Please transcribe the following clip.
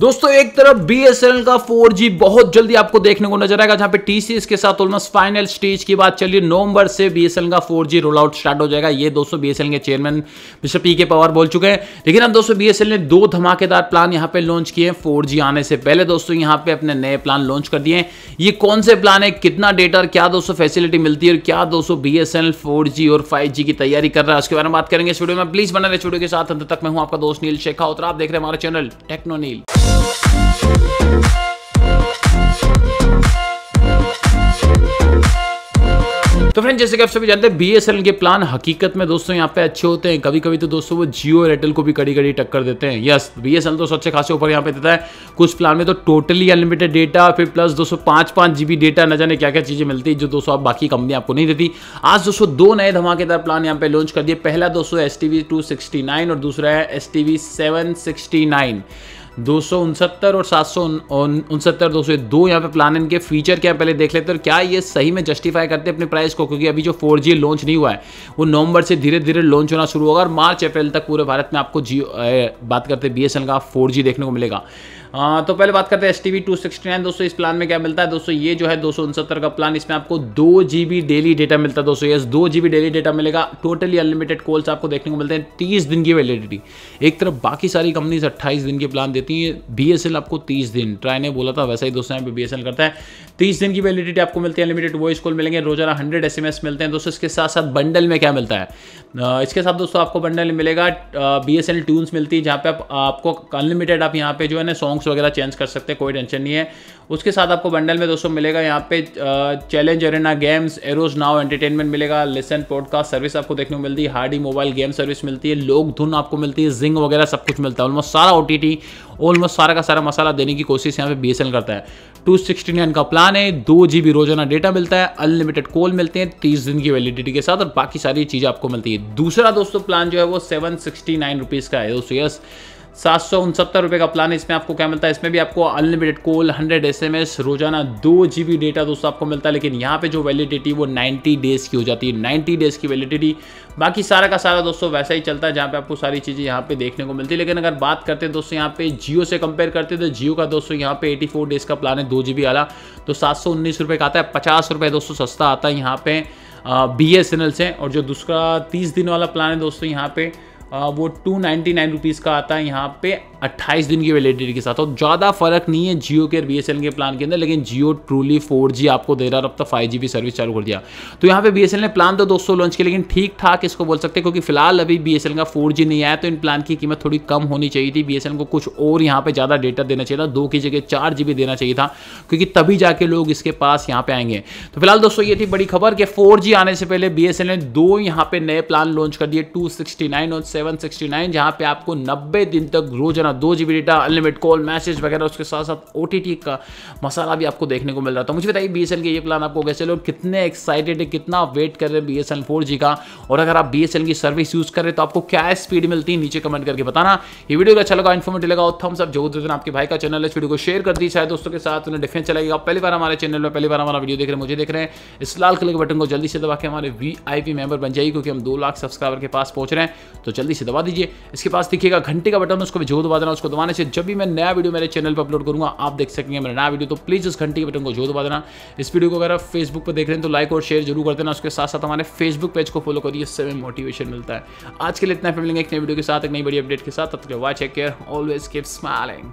दोस्तों एक तरफ बी का 4G बहुत जल्दी आपको देखने को नजर आएगा जहां पे TCS के साथ ऑलमोस्ट फाइनल स्टेज की बात चलिए नवंबर से बी का 4G रोल आउट स्टार्ट हो जाएगा ये दोस्तों बी के चेयरमैन मिस्टर पी के पवार बोल चुके हैं लेकिन अब दोस्तों बी ने दो धमाकेदार प्लान यहां पे लॉन्च किए हैं जी आने से पहले दोस्तों यहां पे अपने नए प्लान लॉन्च कर दिए ये कौन से प्लान है कितना डेटा और क्या दोस्तों फैसिलिटी मिलती है और क्या दोस्तों बी एस और फाइव की तैयारी कर रहा है उसके बारे में बात करेंगे इस वीडियो में प्लीज बना रहे वीडियो के साथ अंत तक मैं हूं आपका दोस्त नील शेखा और आप देख रहे हैं हमारा चैनल टेक्नो नील तो फ्रेंड जैसे कि आप सभी जानते हैं बी एस एल के प्लान हकीकत में दोस्तों यहाँ पे अच्छे होते हैं कभी कभी तो दोस्तों वो जियो एयरटेल को भी कड़ी कड़ी टक्कर देते हैं यस एल तो अच्छे खासे ऊपर यहाँ पे देता है कुछ प्लान में तो टोटली अनलिमिटेड डेटा फिर प्लस दोस्तों पाँच पाँच जीबी डेटा न जाने क्या क्या चीज़ें मिलती है जो दोस्तों आप बाकी कंपनी आपको नहीं देती आज दोस्तों दो नए धमाकेदार प्लान यहाँ पे लॉन्च कर दिए पहला दोस्तों एस टी और दूसरा है एस टी दो और सात सौ उनसत्तर दो सौ दो यहाँ पे प्लान इनके फीचर क्या पहले देख लेते हैं और क्या ये सही में जस्टिफाई करते हैं अपने प्राइस को क्योंकि अभी जो फोर लॉन्च नहीं हुआ है वो नवंबर से धीरे धीरे लॉन्च होना शुरू होगा और मार्च अप्रैल तक पूरे भारत में आपको जियो बात करते हैं बी का फोर देखने को मिलेगा हाँ, तो पहले बात करते हैं एस टी दोस्तों इस प्लान में क्या मिलता है दोस्तों ये जो है दो का प्लान इसमें आपको दो जीबी डेली डेटा मिलता है दोस्तों यस दो जीबी डेली डेटा मिलेगा टोटली अनलिमिटेड कॉल्स आपको देखने को मिलते हैं तीस दिन की वैलिडिटी एक तरफ बाकी सारी कंपनीज अट्ठाईस दिन के प्लान देती है बी आपको तीस दिन ट्राई ने बोला था वैसा ही दोस्तों यहाँ पे बी करता है तीस दिन की वैलिडिटी आपको मिलती है अनलिमिटेड वॉइस कॉल मिलेंगे रोजाना हंड्रेड एस मिलते हैं दोस्तों इसके साथ साथ बंडल में क्या मिलता है इसके साथ दोस्तों आपको बंडल मिलेगा बी एस मिलती है जहाँ पे आपको अनलिमिटेड आप यहाँ पे जो है ना सॉन्ग्स अकाउंट्स वगैरह चेंज कर सकते हैं कोई टेंशन नहीं है उसके साथ आपको बंडल में दोस्तों मिलेगा यहाँ पे challenge arena games Eros Now entertainment मिलेगा लेसन पॉडकास्ट सर्विस आपको देखने को मिलती है हार्डी मोबाइल गेम सर्विस मिलती है लोग धुन आपको मिलती है जिंग वगैरह सब कुछ मिलता है ऑलमोस्ट सारा ओ ऑलमोस्ट सारा का सारा मसाला देने की कोशिश यहाँ पे बी करता है टू का प्लान है दो जी रोजाना डेटा मिलता है अनलिमिटेड कॉल मिलते हैं तीस दिन की वैलिडिटी के साथ और बाकी सारी चीज़ें आपको मिलती है दूसरा दोस्तों प्लान जो है वो सेवन सिक्सटी नाइन रुपीज़ का है दोस्तों यस सात सौ उनसत्तर रुपये का प्लान इसमें आपको क्या मिलता है इसमें भी आपको unlimited call hundred S M S रोजाना दो जी बी डेटा दोस्तों आपको मिलता है लेकिन यहाँ पे जो वैलिडिटी वो नाइन्टी डेज़ की हो जाती है नाइन्टी डेज़ की वैलिडिटी बाकी सारा का सारा दोस्तों वैसा ही चलता है जहाँ पे आपको सारी चीज़ें यहाँ पे देखने को मिलती है लेकिन अगर बात करते हैं दोस्तों यहाँ पे जियो से कंपेयर करते हैं तो जियो का दोस्तों यहाँ पे 84 डेज़ का प्लान है दो जी वाला तो सात सौ उन्नीस रुपये का आता है पचास रुपये दोस्तों सस्ता आता है यहाँ पे बी एस एन एल से और जो दूसरा तीस दिन वाला प्लान है दोस्तों यहाँ पे वो टू नाइन्टी नाइन रुपीज़ का आता है यहाँ पे अट्ठाईस दिन की वैलिडिटी के साथ और ज़्यादा फर्क नहीं है जियो के और बी के प्लान के अंदर लेकिन जियो ट्रूली जी आपको दे रहा है अब तो फाइव सर्विस चालू कर दिया तो यहाँ पे बी ने प्लान तो दोस्तों लॉन्च किया लेकिन ठीक ठाक इसको बोल सकते हैं क्योंकि फिलहाल अभी बी का फोर नहीं आया तो इन प्लान की कीमत थोड़ी कम होनी चाहिए थी बी को कुछ और यहाँ पर ज़्यादा डेटा देना चाहिए था दो की जगह चार देना चाहिए था क्योंकि तभी जाके लोग इसके पास यहाँ पर आएंगे तो फिलहाल दोस्तों ये थी बड़ी खबर कि फोर आने से पहले बी ने दो यहाँ पे नए प्लान लॉन्च कर दिए टू और सेवन 769 जहां पे आपको 90 दिन तक रोजाना दो G data unlimited call message वगैरह उसके साथ साथ ओ का मसाला भी आपको देखने को मिल रहा था मुझे बताइए बी एस के ये प्लान आपको कैसे लोग कितने एक्साइटेड है कितना वेट कर रहे हैं बी एस एल का और अगर आप बी की सर्विस यूज़ कर रहे हैं तो आपको क्या स्पीड मिलती है नीचे कमेंट करके बताना ये वीडियो अच्छा लगा इन्फॉर्मेटिव लगा और थम्स अप जो दिन आपके भाई का चैनल है इस वीडियो को शेयर कर दी चाहे दोस्तों के साथ उन्हें डिफेंस चलाएगा पहली बार हमारे चैनल में पहली बार हमारा वीडियो देख रहे हैं मुझे देख रहे हैं इस लाल कलर के बटन को जल्दी से दबा के हमारे वी मेंबर बन जाइए क्योंकि हम दो लाख सब्सक्राइबर के पास पहुंच रहे हैं तो जल्दी जल्दी से दबा दीजिए इसके पास दिखेगा घंटे का बटन उसको भी जरूर दबा देना उसको दबाने से जब भी मैं नया वीडियो मेरे चैनल पर अपलोड करूंगा आप देख सकेंगे मेरा नया वीडियो तो प्लीज़ उस घंटे के बटन को जो दबा देना इस वीडियो को अगर आप फेसबुक पर देख रहे हैं तो लाइक और शेयर जरूर कर देना उसके साथ साथ हमारे फेसबुक पेज को फॉलो करिए इससे हमें मोटिवेशन मिलता है आज के लिए इतना फिर मिलेंगे एक नई वीडियो के साथ एक नई बड़ी अपडेट के साथ तब तक bye check care always keep smiling